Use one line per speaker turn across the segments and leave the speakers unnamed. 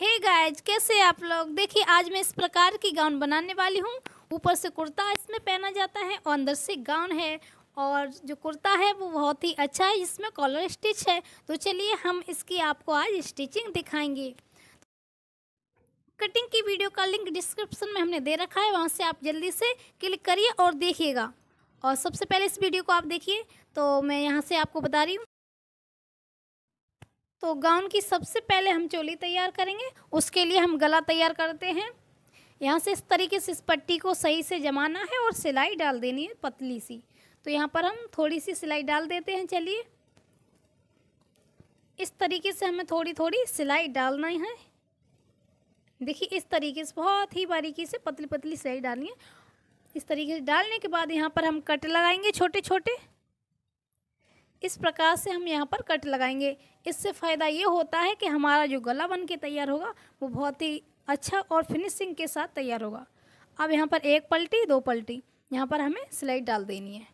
हे hey guys कैसे आप लोग देखिए आज मैं इस प्रकार की गाउन बनाने वाली हूँ ऊपर से कुर्ता इसमें पहना जाता है और अंदर से गाउन है और जो कुर्ता है वो बहुत ही अच्छा है इसमें कॉलर स्टिच है तो चलिए हम इसकी आपको आज स्टिचिंग दिखाएंगे कटिंग की वीडियो का लिंक डिस्क्रिप्शन में हमने दे रखा है वहाँ से आप जल्दी से क्लिक करिए और देखिएगा और सबसे पहले इस वीडियो को आप देखिए तो मैं यहाँ से आपको बता रही हूँ तो गाउन की सबसे पहले हम चोली तैयार करेंगे उसके लिए हम गला तैयार करते हैं यहाँ से इस तरीके से इस पट्टी को सही से जमाना है और सिलाई डाल देनी है पतली सी तो यहाँ पर हम थोड़ी सी सिलाई डाल देते हैं चलिए इस तरीके से हमें थोड़ी थोड़ी सिलाई डालना है देखिए इस तरीके से बहुत ही बारीकी से पतली पतली सिलाई डालनी है इस तरीके से डालने के बाद यहाँ पर हम कट लगाएंगे छोटे छोटे इस प्रकार से हम यहाँ पर कट लगाएंगे इससे फ़ायदा ये होता है कि हमारा जो गला बन के तैयार होगा वो बहुत ही अच्छा और फिनिशिंग के साथ तैयार होगा अब यहाँ पर एक पल्टी दो पल्टी यहाँ पर हमें सिलाई डाल देनी है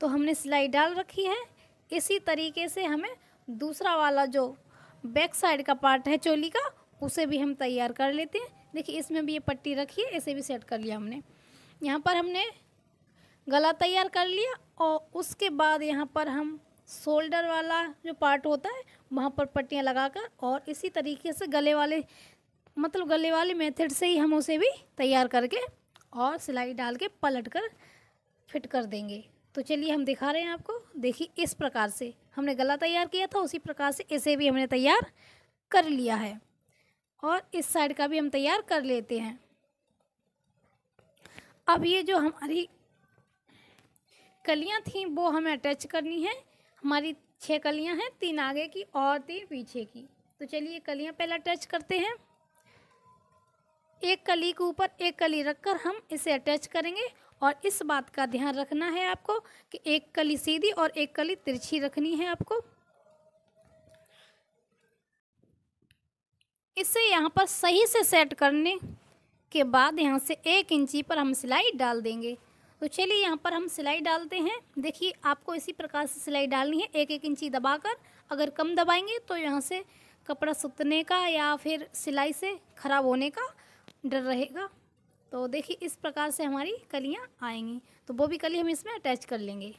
तो हमने सिलाई डाल रखी है इसी तरीके से हमें दूसरा वाला जो बैक साइड का पार्ट है चोली का उसे भी हम तैयार कर लेते हैं देखिए इसमें भी ये पट्टी रखी है इसे भी सेट कर लिया हमने यहाँ पर हमने गला तैयार कर लिया और उसके बाद यहाँ पर हम शोल्डर वाला जो पार्ट होता है वहाँ पर पट्टियाँ लगाकर और इसी तरीके से गले वाले मतलब गले वाले मेथड से ही हम उसे भी तैयार करके और सिलाई डाल के पलट कर फिट कर देंगे तो चलिए हम दिखा रहे हैं आपको देखिए इस प्रकार से हमने गला तैयार किया था उसी प्रकार से इसे भी हमने तैयार कर लिया है और इस साइड का भी हम तैयार कर लेते हैं अब ये जो हमारी कलियाँ थी वो हमें अटैच करनी है हमारी छः कलियाँ हैं तीन आगे की और तीन पीछे की तो चलिए कलियाँ पहले अटैच करते हैं एक कली के ऊपर एक कली रखकर हम इसे अटैच करेंगे और इस बात का ध्यान रखना है आपको कि एक कली सीधी और एक कली तिरछी रखनी है आपको इसे यहाँ पर सही से सेट करने के बाद यहाँ से एक इंची पर हम सिलाई डाल देंगे तो चलिए यहाँ पर हम सिलाई डालते हैं देखिए आपको इसी प्रकार से सिलाई डालनी है एक एक इंची दबाकर अगर कम दबाएंगे तो यहाँ से कपड़ा सुतने का या फिर सिलाई से ख़राब होने का डर रहेगा तो देखिए इस प्रकार से हमारी कलियाँ आएंगी तो वो भी कली हम इसमें अटैच कर लेंगे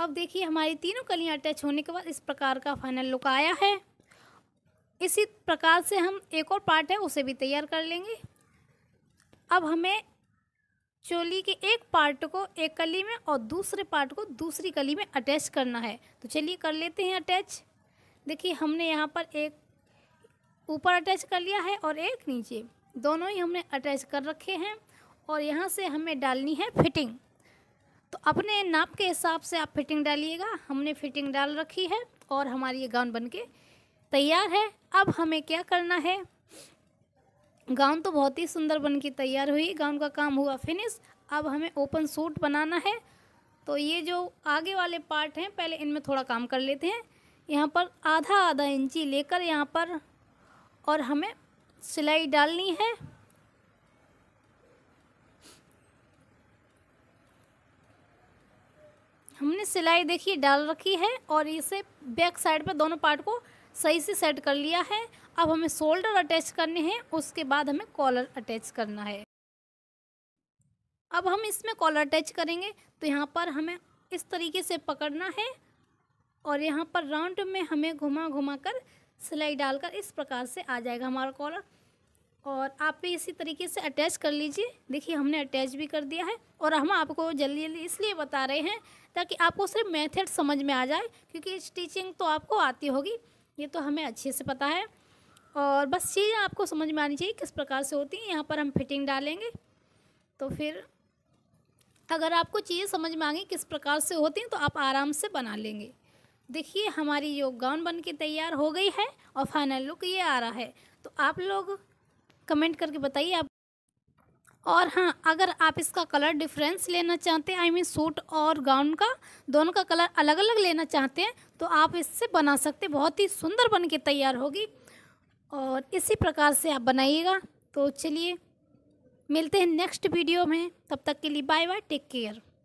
अब देखिए हमारी तीनों कलियाँ अटैच होने के बाद इस प्रकार का फाइनल लुक आया है इसी प्रकार से हम एक और पार्ट है उसे भी तैयार कर लेंगे अब हमें चोली के एक पार्ट को एक कली में और दूसरे पार्ट को दूसरी कली में अटैच करना है तो चलिए कर लेते हैं अटैच देखिए हमने यहाँ पर एक ऊपर अटैच कर लिया है और एक नीचे दोनों ही हमने अटैच कर रखे हैं और यहाँ से हमें डालनी है फिटिंग तो अपने नाप के हिसाब से आप फिटिंग डालिएगा हमने फिटिंग डाल रखी है और हमारी ये गाउन बन के तैयार है अब हमें क्या करना है गाउन तो बहुत ही सुंदर बन के तैयार हुई गाउन का काम हुआ फिनिश अब हमें ओपन सूट बनाना है तो ये जो आगे वाले पार्ट हैं पहले इनमें थोड़ा काम कर लेते हैं यहाँ पर आधा आधा इंची लेकर यहाँ पर और हमें सिलाई डालनी है हमने सिलाई देखिए डाल रखी है और इसे बैक साइड पर दोनों पार्ट को सही से सेट कर लिया है अब हमें शोल्डर अटैच करने हैं उसके बाद हमें कॉलर अटैच करना है अब हम इसमें कॉलर अटैच करेंगे तो यहाँ पर हमें इस तरीके से पकड़ना है और यहाँ पर राउंड में हमें घुमा घुमा कर सिलाई डालकर इस प्रकार से आ जाएगा हमारा कॉलर और आप भी इसी तरीके से अटैच कर लीजिए देखिए हमने अटैच भी कर दिया है और हम आपको जल्दी जल्दी इसलिए बता रहे हैं ताकि आपको सिर्फ मेथड समझ में आ जाए क्योंकि स्टिचिंग तो आपको आती होगी ये तो हमें अच्छे से पता है और बस चीज़ आपको समझ में आनी चाहिए किस प्रकार से होती है यहाँ पर हम फिटिंग डालेंगे तो फिर अगर आपको चीज़ें समझ में आ गई किस प्रकार से होती हैं तो आप आराम से बना लेंगे देखिए हमारी योग गाउन बन के तैयार हो गई है और फाइनल लुक ये आ रहा है तो आप लोग कमेंट करके बताइए आप और हाँ अगर आप इसका कलर डिफरेंस लेना चाहते हैं आई मीन सूट और गाउन का दोनों का कलर अलग अलग लेना चाहते हैं तो आप इससे बना सकते बहुत ही सुंदर बन के तैयार होगी और इसी प्रकार से आप बनाइएगा तो चलिए मिलते हैं नेक्स्ट वीडियो में तब तक के लिए बाय बाय टेक केयर